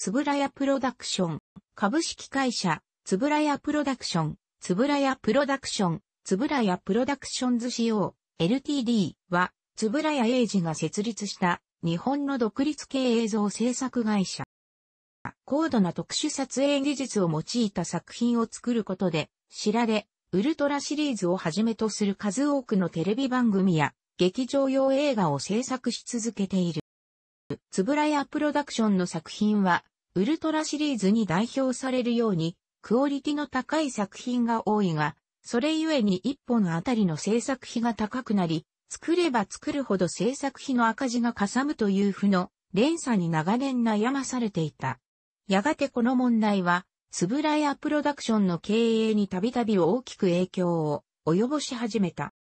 つぶらやプロダクション、株式会社、つぶらやプロダクション、つぶらやプロダクション、つぶらやプロダクションズ CO、LTD は、つぶらや英二が設立した日本の独立系映像制作会社。高度な特殊撮影技術を用いた作品を作ることで、知られ、ウルトラシリーズをはじめとする数多くのテレビ番組や劇場用映画を制作し続けている。つぶらやプロダクションの作品はウルトラシリーズに代表されるように、クオリティの高い作品が多いが、それゆえに一本あたりの制作費が高くなり、作れば作るほど制作費の赤字がかさむという負の連鎖に長年悩まされていた。やがてこの問題は、つぶらやプロダクションの経営にたびたび大きく影響を及ぼし始めた。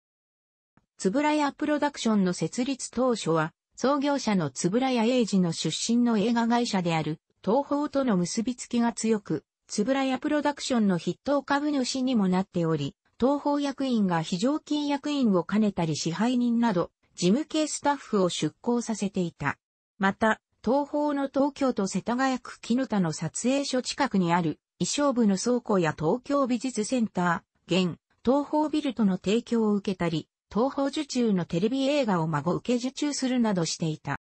つぶらやプロダクションの設立当初は、創業者のつぶらや英二の出身の映画会社である、東宝との結びつきが強く、つぶらやプロダクションの筆頭株主にもなっており、東宝役員が非常勤役員を兼ねたり支配人など、事務系スタッフを出向させていた。また、東宝の東京都世田谷区木の田の撮影所近くにある衣装部の倉庫や東京美術センター、現、東宝ビルとの提供を受けたり、東宝受注のテレビ映画を孫受け受注するなどしていた。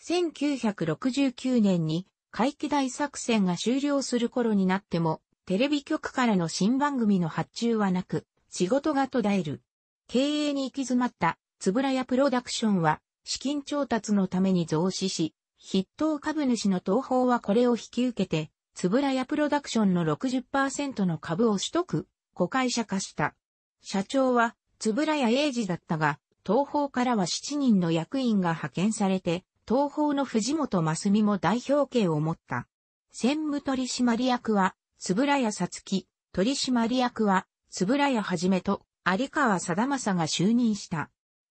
1969年に回帰大作戦が終了する頃になっても、テレビ局からの新番組の発注はなく、仕事が途絶える。経営に行き詰まった、円谷プロダクションは、資金調達のために増資し、筆頭株主の東宝はこれを引き受けて、円谷プロダクションの60％の株を取得、子会社化した。社長は円谷英二だったが、東宝からは7人の役員が派遣されて、東方の藤本真美も代表権を持った。専務取締役は、つぶらやさつき、取締役は、つぶらやはじめと、有川貞正が就任した。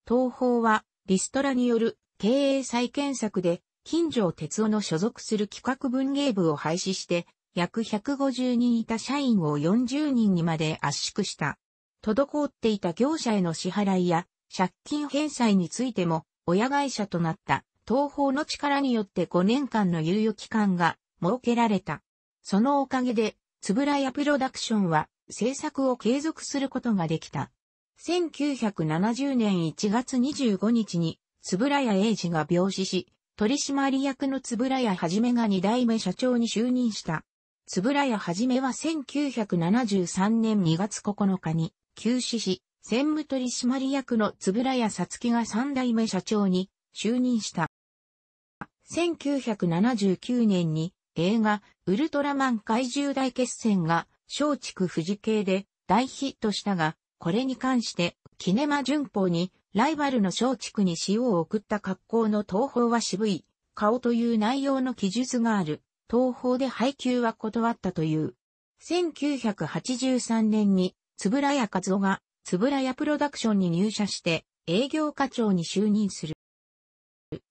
東方は、リストラによる経営再建策で、金城哲夫の所属する企画文芸部を廃止して、約150人いた社員を40人にまで圧縮した。滞っていた業者への支払いや、借金返済についても、親会社となった。東方の力によって5年間の猶予期間が設けられた。そのおかげで、つぶらやプロダクションは制作を継続することができた。1970年1月25日に、つぶらや英二が病死し、取締役のつぶらやはじめが2代目社長に就任した。つぶらやはじめは1973年2月9日に休止し、専務取締役のつぶらやさつきが3代目社長に就任した。1979年に映画ウルトラマン怪獣大決戦が松竹富士系で大ヒットしたが、これに関してキネマ旬報にライバルの松竹に塩を送った格好の東宝は渋い顔という内容の記述がある。東宝で配給は断ったという。1983年に、つぶらやかが、つぶらやプロダクションに入社して、営業課長に就任する。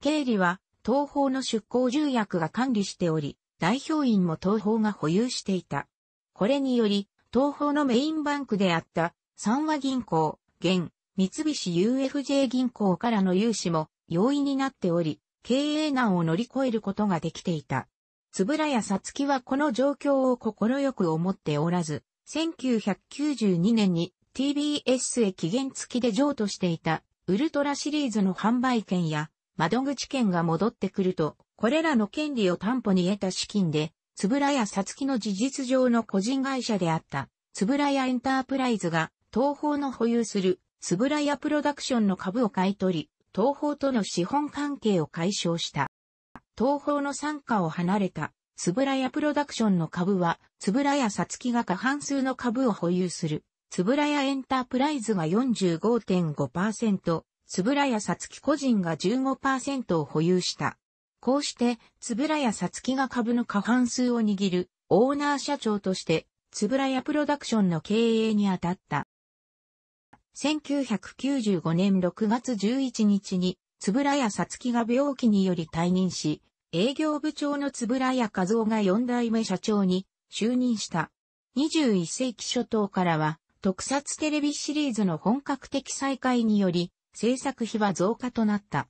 経理は東方の出向重役が管理しており、代表員も東方が保有していた。これにより、東方のメインバンクであった三和銀行、現、三菱 UFJ 銀行からの融資も容易になっており、経営難を乗り越えることができていた。つぶらやさつきはこの状況を心よく思っておらず、1992年に TBS へ期限付きで譲渡していたウルトラシリーズの販売権や窓口券が戻ってくると、これらの権利を担保に得た資金で、つぶらやさつきの事実上の個人会社であった、つぶらやエンタープライズが、東方の保有する、つぶらやプロダクションの株を買い取り、東方との資本関係を解消した。東方の傘下を離れた、つぶらやプロダクションの株は、つぶらやさつきが過半数の株を保有する、つぶらやエンタープライズが45.5%、つぶらやさつき個人が15%を保有した。こうして、つぶらやさつきが株の過半数を握る、オーナー社長として、つぶらやプロダクションの経営に当たった。1995年6月11日に、つぶらやさつきが病気により退任し、営業部長のつぶらや和夫が4代目社長に就任した。21世紀初頭からは、特撮テレビシリーズの本格的再開により、制作費は増加となった。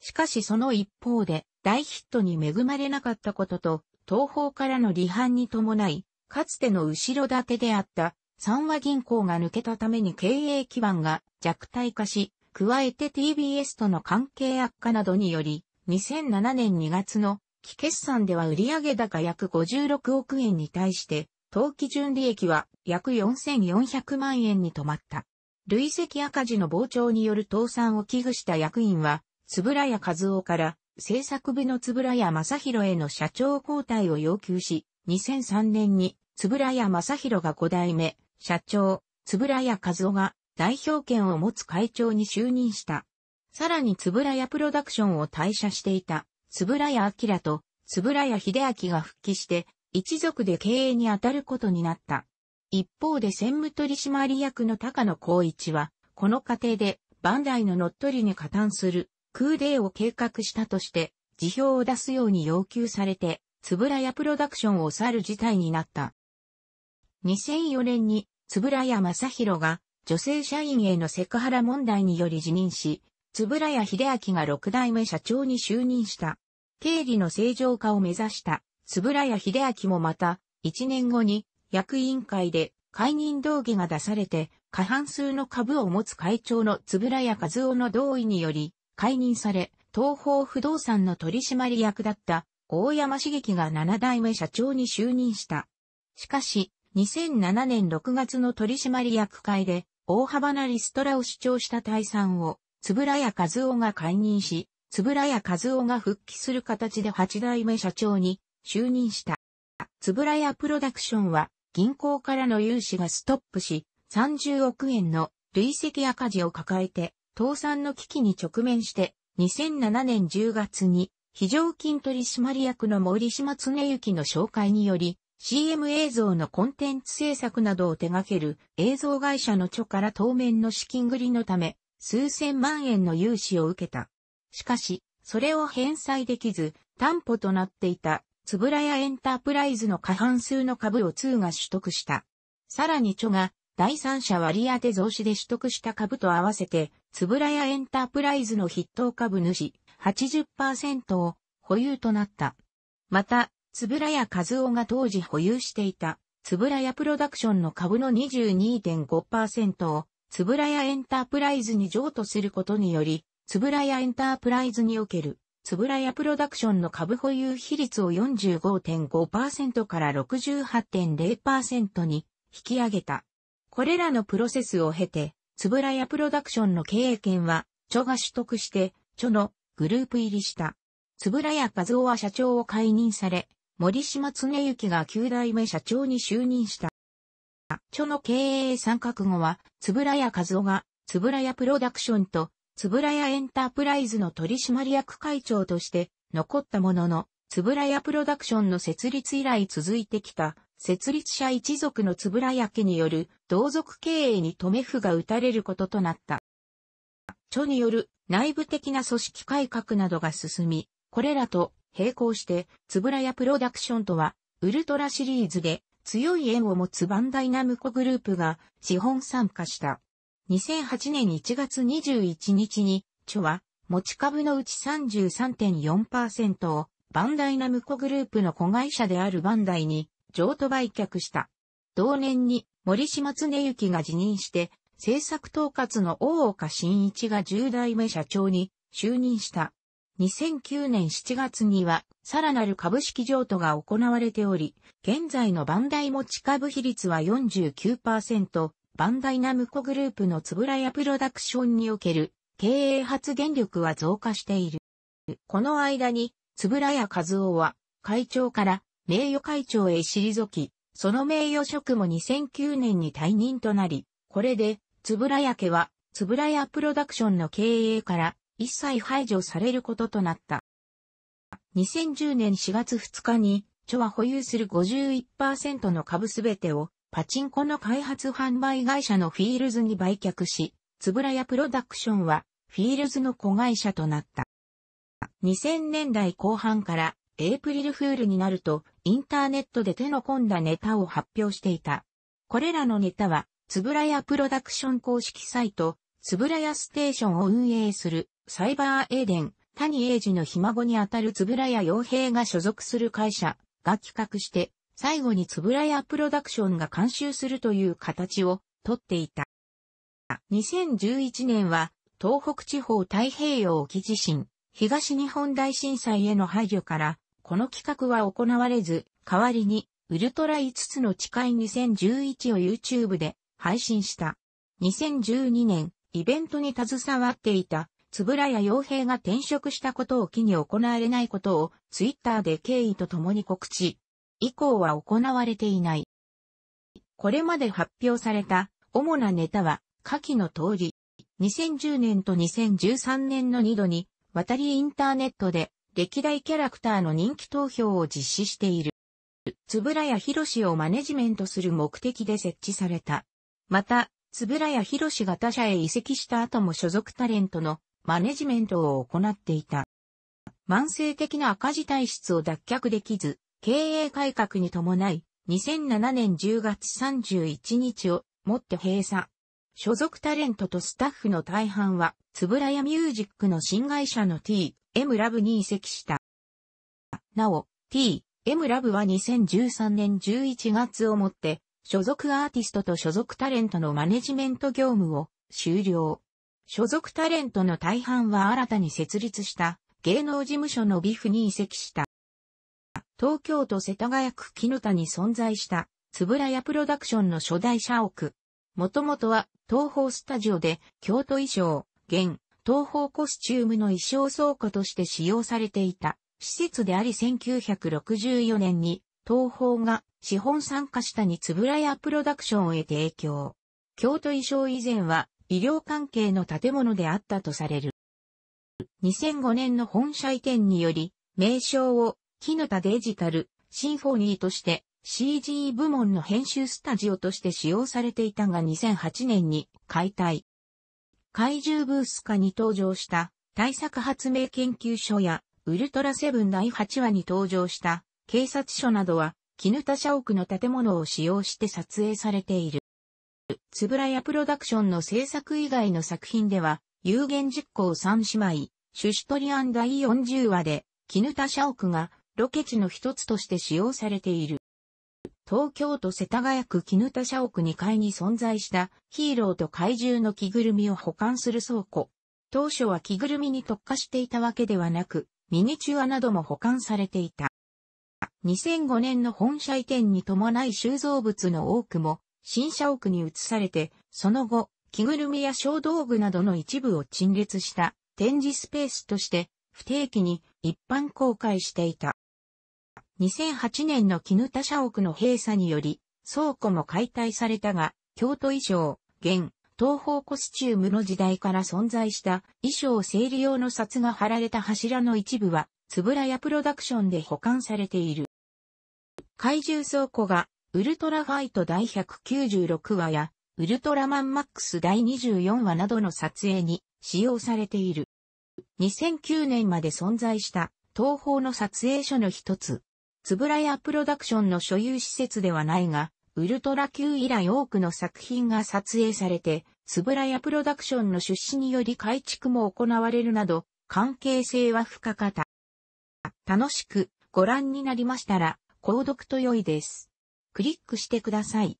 しかしその一方で、大ヒットに恵まれなかったことと、東方からの離反に伴い、かつての後ろ盾であった三和銀行が抜けたために経営基盤が弱体化し、加えて TBS との関係悪化などにより、2007年2月の期決算では売上高約56億円に対して、当期純利益は約4400万円に止まった。累積赤字の膨張による倒産を危惧した役員は、津ぶら和夫から、制作部の津ぶら正宏への社長交代を要求し、2003年に、津ぶら正宏が5代目、社長、津ぶら和夫が、代表権を持つ会長に就任した。さらに津ぶらプロダクションを退社していた、津ぶら明と、津ぶら秀明が復帰して、一族で経営に当たることになった。一方で専務取締役の高野光一は、この過程で、バンダイの乗っ取りに加担する、クーデーを計画したとして、辞表を出すように要求されて、つぶらやプロダクションを去る事態になった。2004年に、つぶらや正宏が、女性社員へのセクハラ問題により辞任し、つぶらや秀明が6代目社長に就任した。経理の正常化を目指した、つぶらや秀明もまた、1年後に、役員会で解任動議が出されて、過半数の株を持つ会長の円谷和夫の同意により、解任され、東方不動産の取締役だった大山茂樹が7代目社長に就任した。しかし、2007年6月の取締役会で大幅なリストラを主張した退散を、円谷和夫が解任し、円谷和夫が復帰する形で8代目社長に就任した。円谷プロダクションは銀行からの融資がストップし、30億円の累積赤字を抱えて、倒産の危機に直面して、2007年10月に、非常勤取締役の森島恒之の紹介により、CM 映像のコンテンツ制作などを手掛ける映像会社の著から当面の資金繰りのため、数千万円の融資を受けた。しかし、それを返済できず、担保となっていたつぶらやエンタープライズの過半数の株を2が取得した。さらにチョが、第三者割当増資で取得した株と合わせて、つぶらやエンタープライズの筆頭株主80%を保有となった。また、つぶらや和夫が当時保有していた、つぶらやプロダクションの株の22.5%を、つぶらやエンタープライズに譲渡することにより、つぶらやエンタープライズにおけるつぶらやプロダクションの株保有比率を45.5%から68.0%に引き上げた。これらのプロセスを経て、つぶらやプロダクションの経営権は、著が取得して、著のグループ入りした。つぶらや和夫は社長を解任され、森島恒幸が9代目社長に就任した。著の経営参画後は、つぶらや和夫が、つぶらやプロダクションとつぶらやエンタープライズの取締役会長として残ったものの、つぶらやプロダクションの設立以来続いてきた、設立者一族のつぶらや家による同族経営に止め符が打たれることとなった。著による内部的な組織改革などが進み、これらと並行して、つぶらやプロダクションとは、ウルトラシリーズで強い縁を持つバンダイナムコグループが資本参加した。2008年1月21日に、著は、持ち株のうち33.4%を、バンダイナムコグループの子会社であるバンダイに、譲渡売却した。同年に、森島恒幸が辞任して、政策統括の大岡新一が10代目社長に就任した。2009年7月には、さらなる株式譲渡が行われており、現在のバンダイ持ち株比率は49%、バンダイナムコグループのつぶらやプロダクションにおける経営発言力は増加している。この間に、つぶらや和夫は会長から名誉会長へ退き、その名誉職も2009年に退任となり、これで、つぶらや家は、つぶらやプロダクションの経営から一切排除されることとなった。2010年4月2日に、著は保有する51%の株すべてをパチンコの開発販売会社のフィールズに売却し、つぶらやプロダクションはフィールズの子会社となった。2000年代後半からエイプリルフールになるとインターネットで手の込んだネタを発表していた。これらのネタは、つぶらやプロダクション公式サイト、つぶらやステーションを運営するサイバーエーデン、谷英二のひ孫にあたるつぶらや洋平が所属する会社が企画して最後につぶらやプロダクションが監修するという形をとっていた。2011年は、東北地方太平洋沖地震、東日本大震災への配慮から、この企画は行われず、代わりに、ウルトラ5つの誓い2011を YouTube で配信した。2012年、イベントに携わっていた、つぶらや洋平が転職したことを機に行われないことを、ツイッターで敬意と共に告知。以降は行われていない。これまで発表された主なネタは、下記の通り、2010年と2013年の2度に、渡りインターネットで歴代キャラクターの人気投票を実施している。つぶらやひろしをマネジメントする目的で設置された。また、つぶらやひろしが他社へ移籍した後も所属タレントのマネジメントを行っていた。慢性的な赤字体質を脱却できず、経営改革に伴い、2007年10月31日をもって閉鎖。所属タレントとスタッフの大半は、つぶらやミュージックの新会社の T、M ラブに移籍した。なお、T、M ラブは2013年11月をもって、所属アーティストと所属タレントのマネジメント業務を終了。所属タレントの大半は新たに設立した芸能事務所のビフに移籍した。東京都世田谷区木田に存在した、つぶらやプロダクションの初代社屋。もともとは、東宝スタジオで、京都衣装、現、東宝コスチュームの衣装倉庫として使用されていた、施設であり1964年に、東宝が資本参加したにつぶらやプロダクションへ提供。京都衣装以前は、医療関係の建物であったとされる。2005年の本社移転により、名称をキヌタデジタル、シンフォニーとして CG 部門の編集スタジオとして使用されていたが2008年に解体。怪獣ブース化に登場した対策発明研究所やウルトラセブン第8話に登場した警察署などは絹田社屋の建物を使用して撮影されている。つぶらやプロダクションの制作以外の作品では有言実行3姉妹、シュシュトリアン第40話で絹田社屋がロケ地の一つとして使用されている。東京都世田谷区絹田社屋2階に存在したヒーローと怪獣の着ぐるみを保管する倉庫。当初は着ぐるみに特化していたわけではなく、ミニチュアなども保管されていた。2005年の本社移転に伴い収蔵物の多くも新社屋に移されて、その後、着ぐるみや小道具などの一部を陳列した展示スペースとして不定期に一般公開していた。2008年の絹田社屋の閉鎖により、倉庫も解体されたが、京都衣装、現、東方コスチュームの時代から存在した衣装整理用の札が貼られた柱の一部は、つぶらやプロダクションで保管されている。怪獣倉庫が、ウルトラファイト第196話や、ウルトラマンマックス第24話などの撮影に使用されている。2009年まで存在した東方の撮影所の一つ、つぶらやプロダクションの所有施設ではないが、ウルトラ Q 以来多くの作品が撮影されて、つぶらやプロダクションの出資により改築も行われるなど、関係性は深かった。楽しくご覧になりましたら、購読と良いです。クリックしてください。